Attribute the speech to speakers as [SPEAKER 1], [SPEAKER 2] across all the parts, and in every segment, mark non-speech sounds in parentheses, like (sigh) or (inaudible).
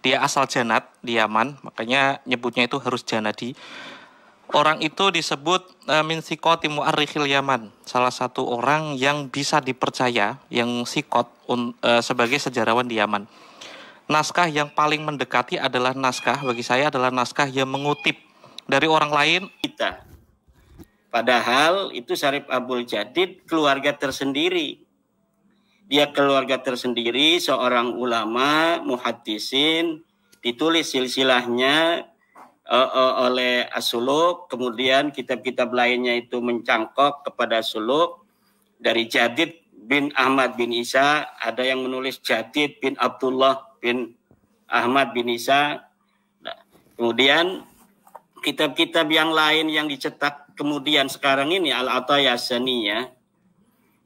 [SPEAKER 1] dia asal janat di Yaman, makanya nyebutnya itu harus janadi. Orang itu disebut uh, min sikoti mu'arrikhil Yaman, salah satu orang yang bisa dipercaya, yang sikot un, uh, sebagai sejarawan di Yaman. Naskah yang paling mendekati adalah naskah, bagi saya adalah naskah yang mengutip dari orang lain. Kita.
[SPEAKER 2] Padahal itu Syarif Abdul Jadid keluarga tersendiri dia keluarga tersendiri, seorang ulama, muhatisin ditulis silsilahnya uh, uh, oleh Asuluk, kemudian kitab-kitab lainnya itu mencangkok kepada Asuluk dari Jadid bin Ahmad bin Isa, ada yang menulis Jadid bin Abdullah bin Ahmad bin Isa. Nah, kemudian kitab-kitab yang lain yang dicetak kemudian sekarang ini Al-Atayasani ya,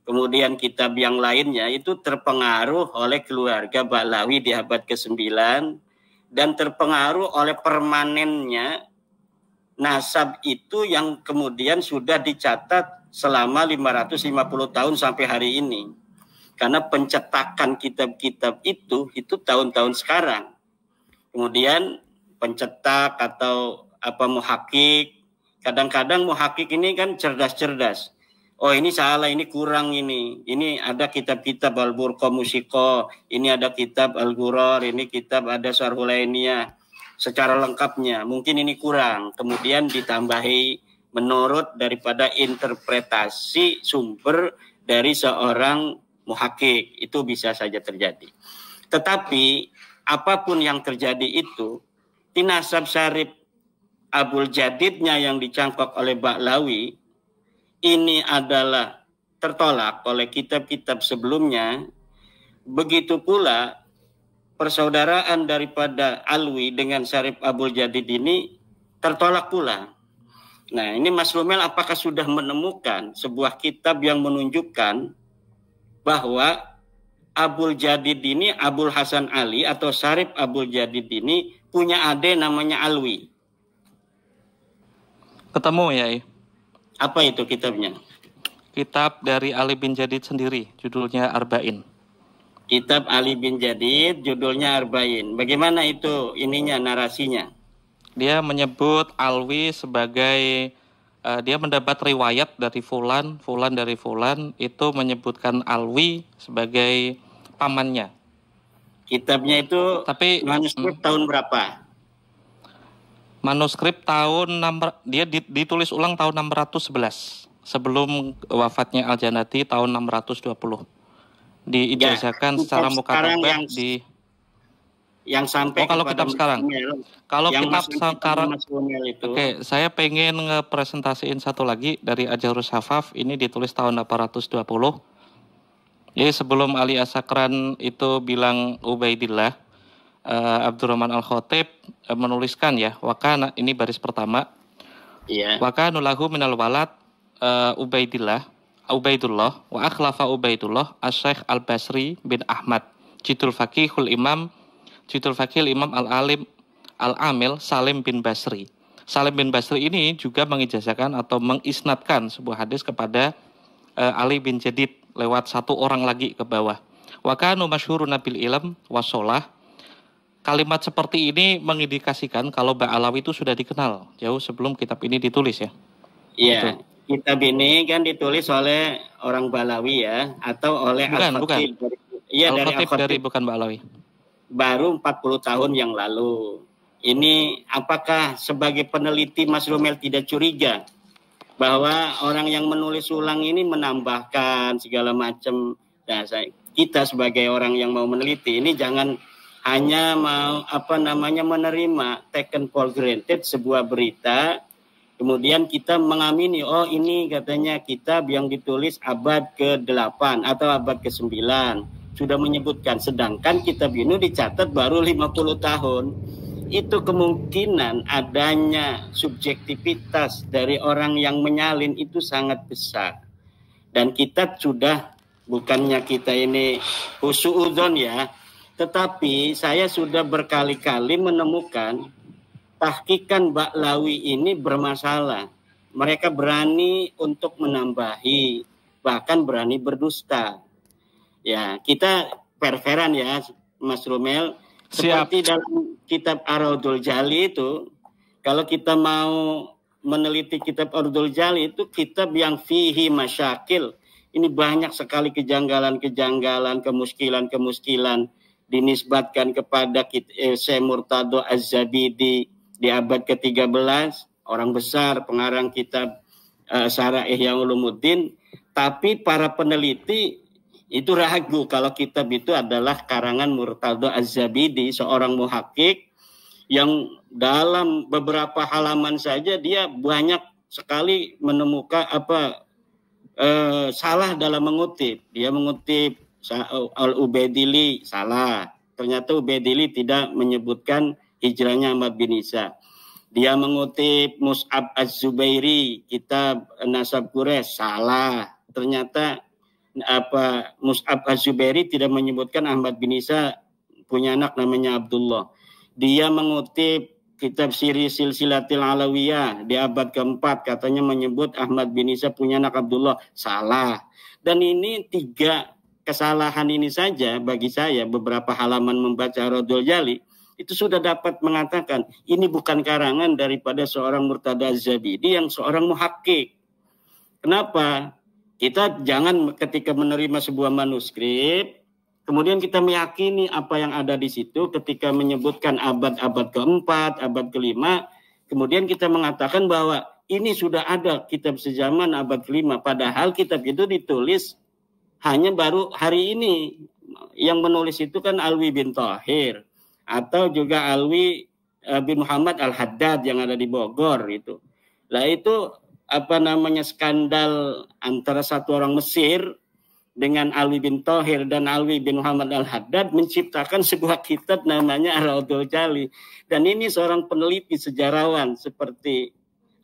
[SPEAKER 2] kemudian kitab yang lainnya itu terpengaruh oleh keluarga Balawi di abad ke-9 dan terpengaruh oleh permanennya nasab itu yang kemudian sudah dicatat selama 550 tahun sampai hari ini. Karena pencetakan kitab-kitab itu itu tahun-tahun sekarang. Kemudian pencetak atau apa muhakik, kadang-kadang muhakik ini kan cerdas-cerdas oh ini salah, ini kurang ini. Ini ada kitab-kitab Al-Burqa Musiko, ini ada kitab al ghurar ini kitab ada Sarhulainia secara lengkapnya. Mungkin ini kurang. Kemudian ditambahi menurut daripada interpretasi sumber dari seorang muhakik. Itu bisa saja terjadi. Tetapi apapun yang terjadi itu, tinasab syarif Abul Jadidnya yang dicangkok oleh Baklawi ini adalah tertolak oleh kitab-kitab sebelumnya, begitu pula persaudaraan daripada Alwi dengan Syarif Abdul Jadid ini tertolak pula. Nah, ini Mas Lumel apakah sudah menemukan sebuah kitab yang menunjukkan bahwa Abul Jadid ini Abul Hasan Ali atau Syarif Abul Jadid ini punya adik namanya Alwi.
[SPEAKER 1] Ketemu ya? Apa itu kitabnya? Kitab dari Ali bin Jadid sendiri, judulnya Arba'in. Kitab Ali bin Jadid, judulnya Arba'in. Bagaimana itu ininya narasinya? Dia menyebut Alwi sebagai uh, dia mendapat riwayat dari Fulan, Fulan dari Fulan itu menyebutkan Alwi sebagai pamannya. Kitabnya itu tapi manuskrip hmm. tahun berapa? manuskrip tahun 6, dia ditulis ulang tahun 611 sebelum wafatnya Al Janati tahun 620 diijazahkan ya, secara mukatabah yang...
[SPEAKER 2] di yang sampai oh, kalau kitab sekarang email,
[SPEAKER 1] kalau kitab sekarang
[SPEAKER 2] oke okay,
[SPEAKER 1] saya pengen ngepresentasiin satu lagi dari Ajarus Hafaf ini ditulis tahun 820 jadi sebelum Ali Asakran itu bilang Ubaidillah uh, Abdurrahman Al Khotib uh, eh, menuliskan ya wakana ini baris pertama. Iya. Yeah. Wakana minal walad uh, Ubaidillah Ubaidullah wa akhlafa Ubaidullah asy Al-Basri bin Ahmad Jidul fakihul Imam Jidul fakihul Imam Al-Alim Al-Amil Salim bin Basri. Salim bin Basri ini juga mengijazakan atau mengisnatkan sebuah hadis kepada uh, Ali bin Jadid lewat satu orang lagi ke bawah. Wakanu masyhurun nabil ilm wasolah kalimat seperti ini mengindikasikan kalau Mbak Alawi itu sudah dikenal jauh sebelum kitab ini ditulis ya.
[SPEAKER 2] Iya. Kitab ini kan ditulis oleh orang Balawi ya atau oleh bukan, bukan. Iya dari Al dari bukan Baalawi. Baru 40 tahun yang lalu. Ini apakah sebagai peneliti Mas Romel tidak curiga bahwa orang yang menulis ulang ini menambahkan segala macam. Nah, saya, kita sebagai orang yang mau meneliti ini jangan hanya mau apa namanya menerima taken for granted sebuah berita kemudian kita mengamini oh ini katanya kita yang ditulis abad ke-8 atau abad ke-9 sudah menyebutkan sedangkan kitab ini dicatat baru 50 tahun itu kemungkinan adanya subjektivitas dari orang yang menyalin itu sangat besar dan kita sudah bukannya kita ini khusus ya tetapi saya sudah berkali-kali menemukan tahkikan Baklawi ini bermasalah. Mereka berani untuk menambahi, bahkan berani berdusta. Ya, kita perferan ya, Mas Rumel. Seperti dalam kitab Arodul Jali itu, kalau kita mau meneliti kitab Arodul Jali itu kitab yang fihi masyakil. Ini banyak sekali kejanggalan-kejanggalan, kemuskilan-kemuskilan dinisbatkan kepada eh, Syekh Murtado Az-Zabidi di abad ke-13, orang besar pengarang kitab uh, eh, Syarah Ihya Ulumuddin, tapi para peneliti itu ragu kalau kitab itu adalah karangan Murtado Az-Zabidi, seorang muhakik yang dalam beberapa halaman saja dia banyak sekali menemukan apa uh, salah dalam mengutip. Dia mengutip Al Ubaidili salah. Ternyata Ubaidili tidak menyebutkan hijrahnya Ahmad bin Isa. Dia mengutip Mus'ab Az-Zubairi, kitab Nasab Quraisy salah. Ternyata apa Mus'ab Az-Zubairi tidak menyebutkan Ahmad bin Isa punya anak namanya Abdullah. Dia mengutip kitab Siri Silsilatil Alawiyah di abad keempat katanya menyebut Ahmad bin Isa punya anak Abdullah salah. Dan ini tiga kesalahan ini saja bagi saya beberapa halaman membaca Rodul Jali itu sudah dapat mengatakan ini bukan karangan daripada seorang Murtada Zabidi yang seorang muhakkik. Kenapa? Kita jangan ketika menerima sebuah manuskrip Kemudian kita meyakini apa yang ada di situ ketika menyebutkan abad-abad keempat, abad kelima. Kemudian kita mengatakan bahwa ini sudah ada kitab sejaman abad kelima. Padahal kitab itu ditulis hanya baru hari ini yang menulis itu kan Alwi bin Tahir atau juga Alwi eh, bin Muhammad Al Haddad yang ada di Bogor itu. Lah itu apa namanya skandal antara satu orang Mesir dengan Alwi bin Tohir dan Alwi bin Muhammad Al Haddad menciptakan sebuah kitab namanya Al Jali dan ini seorang peneliti sejarawan seperti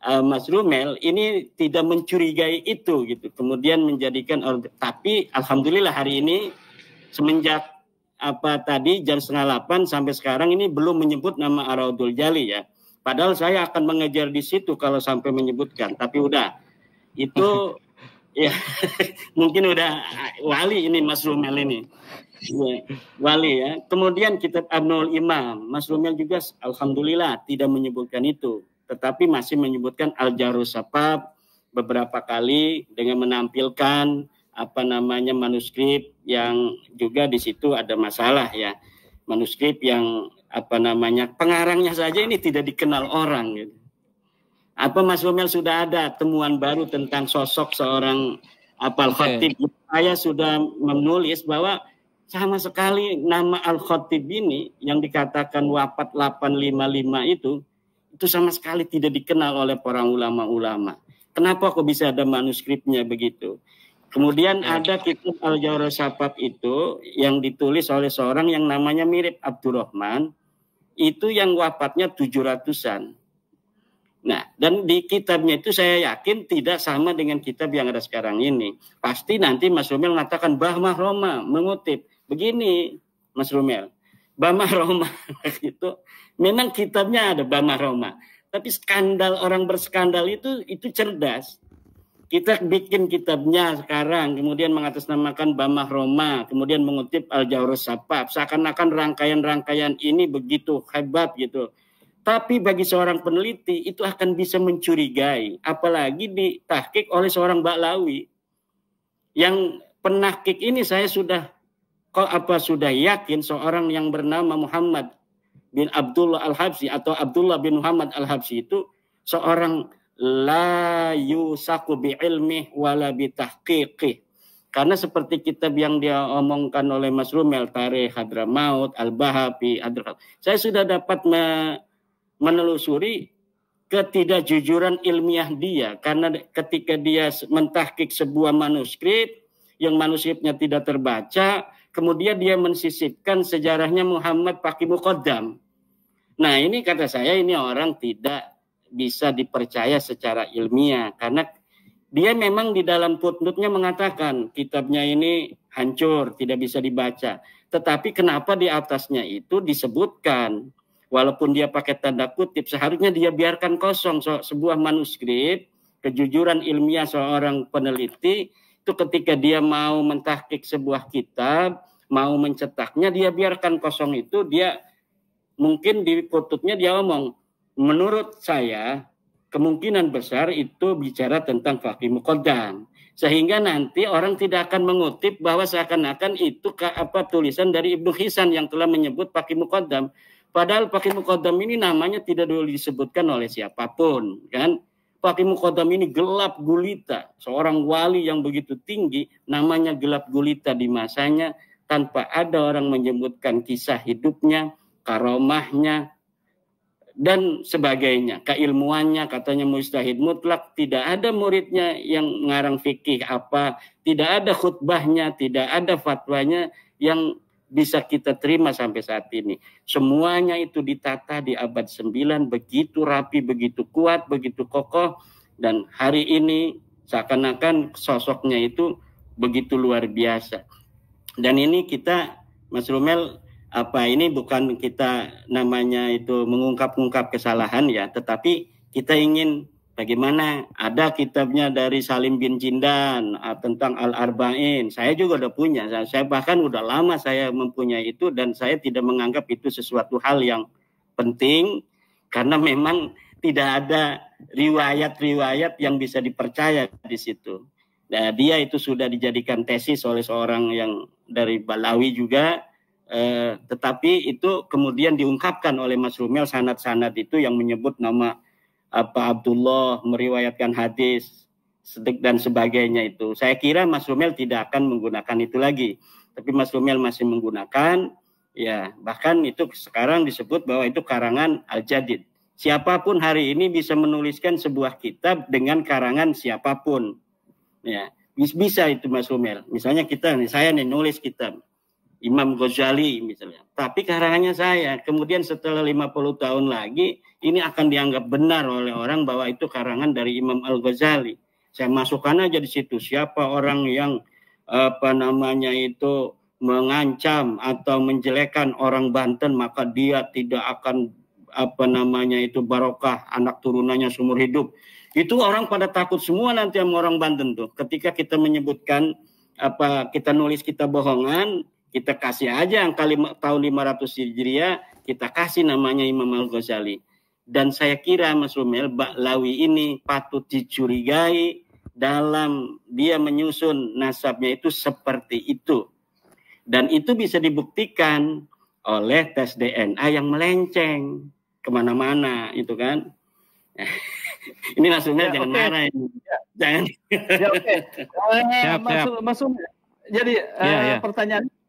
[SPEAKER 2] uh, Mas Rumel ini tidak mencurigai itu gitu. Kemudian menjadikan Tapi alhamdulillah hari ini semenjak apa tadi jam setengah delapan sampai sekarang ini belum menyebut nama Araudul Jali ya. Padahal saya akan mengejar di situ kalau sampai menyebutkan. Tapi udah itu (laughs) ya (laughs) mungkin udah wali ini Mas Rumel ini. Ya, wali ya. Kemudian kita Abnul Imam, Mas Rumel juga alhamdulillah tidak menyebutkan itu tetapi masih menyebutkan al-jarusafaf beberapa kali dengan menampilkan apa namanya manuskrip yang juga di situ ada masalah ya manuskrip yang apa namanya pengarangnya saja ini tidak dikenal orang gitu. apa Mas Romel sudah ada temuan baru tentang sosok seorang apal khatib okay. saya sudah menulis bahwa sama sekali nama al khatib ini yang dikatakan wafat 855 itu itu sama sekali tidak dikenal oleh para ulama-ulama. Kenapa kok bisa ada manuskripnya begitu? Kemudian ya. ada kitab al jawhar Safat itu yang ditulis oleh seorang yang namanya mirip Abdurrahman. Itu yang wafatnya 700-an. Nah, dan di kitabnya itu saya yakin tidak sama dengan kitab yang ada sekarang ini. Pasti nanti Mas Rumel mengatakan bahmah Roma mengutip. Begini Mas Rumel, Bama Roma (laughs) itu Memang kitabnya ada Bama Roma, tapi skandal orang berskandal itu itu cerdas. Kita bikin kitabnya sekarang, kemudian mengatasnamakan Bama Roma, kemudian mengutip Al Jaurus Sapap. Seakan-akan rangkaian-rangkaian ini begitu hebat gitu. Tapi bagi seorang peneliti itu akan bisa mencurigai, apalagi ditahkik oleh seorang Mbak Lawi yang penakik ini saya sudah Kau apa sudah yakin seorang yang bernama Muhammad bin Abdullah Al-Habsi atau Abdullah bin Muhammad Al-Habsi itu seorang la yusaku bi ilmi wala bi tahqiqi. Karena seperti kitab yang dia omongkan oleh Mas Rumel, Tareh Hadramaut, Al-Bahabi, Adra, saya sudah dapat me menelusuri ketidakjujuran ilmiah dia karena ketika dia mentahkik sebuah manuskrip yang manuskripnya tidak terbaca Kemudian dia mensisipkan sejarahnya Muhammad pakai muqaddam. Nah ini kata saya ini orang tidak bisa dipercaya secara ilmiah karena dia memang di dalam footnote-nya mengatakan kitabnya ini hancur, tidak bisa dibaca. Tetapi kenapa di atasnya itu disebutkan walaupun dia pakai tanda kutip seharusnya dia biarkan kosong so, sebuah manuskrip kejujuran ilmiah seorang peneliti itu ketika dia mau mentahkik sebuah kitab, mau mencetaknya, dia biarkan kosong itu, dia mungkin di kututnya dia omong, menurut saya kemungkinan besar itu bicara tentang fakih mukodam. Sehingga nanti orang tidak akan mengutip bahwa seakan-akan itu ke apa tulisan dari Ibnu Hisan yang telah menyebut fakih mukodam. Padahal fakih mukodam ini namanya tidak dulu disebutkan oleh siapapun. kan? Pakai Muqaddam ini gelap gulita. Seorang wali yang begitu tinggi, namanya gelap gulita di masanya, tanpa ada orang menyebutkan kisah hidupnya, karomahnya, dan sebagainya. Keilmuannya katanya mustahid mutlak, tidak ada muridnya yang ngarang fikih apa, tidak ada khutbahnya, tidak ada fatwanya yang bisa kita terima sampai saat ini. Semuanya itu ditata di abad 9 begitu rapi, begitu kuat, begitu kokoh dan hari ini seakan-akan sosoknya itu begitu luar biasa. Dan ini kita Mas Rumel apa ini bukan kita namanya itu mengungkap-ungkap kesalahan ya, tetapi kita ingin Bagaimana nah, ada kitabnya dari Salim bin Jindan ah, tentang Al-Arba'in. Saya juga udah punya. Saya bahkan udah lama saya mempunyai itu dan saya tidak menganggap itu sesuatu hal yang penting karena memang tidak ada riwayat-riwayat yang bisa dipercaya di situ. Nah, dia itu sudah dijadikan tesis oleh seorang yang dari Balawi juga eh, tetapi itu kemudian diungkapkan oleh Mas Rumel sanat-sanat itu yang menyebut nama apa Abdullah meriwayatkan hadis sedek dan sebagainya itu. Saya kira Mas Rumel tidak akan menggunakan itu lagi. Tapi Mas Rumel masih menggunakan ya bahkan itu sekarang disebut bahwa itu karangan Al-Jadid. Siapapun hari ini bisa menuliskan sebuah kitab dengan karangan siapapun. Ya, bisa itu Mas Rumel. Misalnya kita nih saya nih nulis kitab. Imam Ghazali misalnya. Tapi karangannya saya. Kemudian setelah 50 tahun lagi ini akan dianggap benar oleh orang bahwa itu karangan dari Imam Al-Ghazali. Saya masukkan aja di situ siapa orang yang apa namanya itu mengancam atau menjelekan orang Banten maka dia tidak akan apa namanya itu barokah anak turunannya seumur hidup. Itu orang pada takut semua nanti sama orang Banten tuh. Ketika kita menyebutkan apa kita nulis kita bohongan, kita kasih aja angka lima, tahun 500 Hijriah, kita kasih namanya Imam Al-Ghazali. Dan saya kira Mas Umel, Baklawi ini patut dicurigai dalam dia menyusun nasabnya itu seperti itu. Dan itu bisa dibuktikan oleh tes DNA yang melenceng kemana-mana itu kan. (laughs) ini maksudnya ya, jangan okay. marah ini. Ya. Jangan. Ya, okay.
[SPEAKER 1] (laughs) uh, eh, siap, Mas, siap. maksud,
[SPEAKER 2] jadi ya, uh, ya. pertanyaan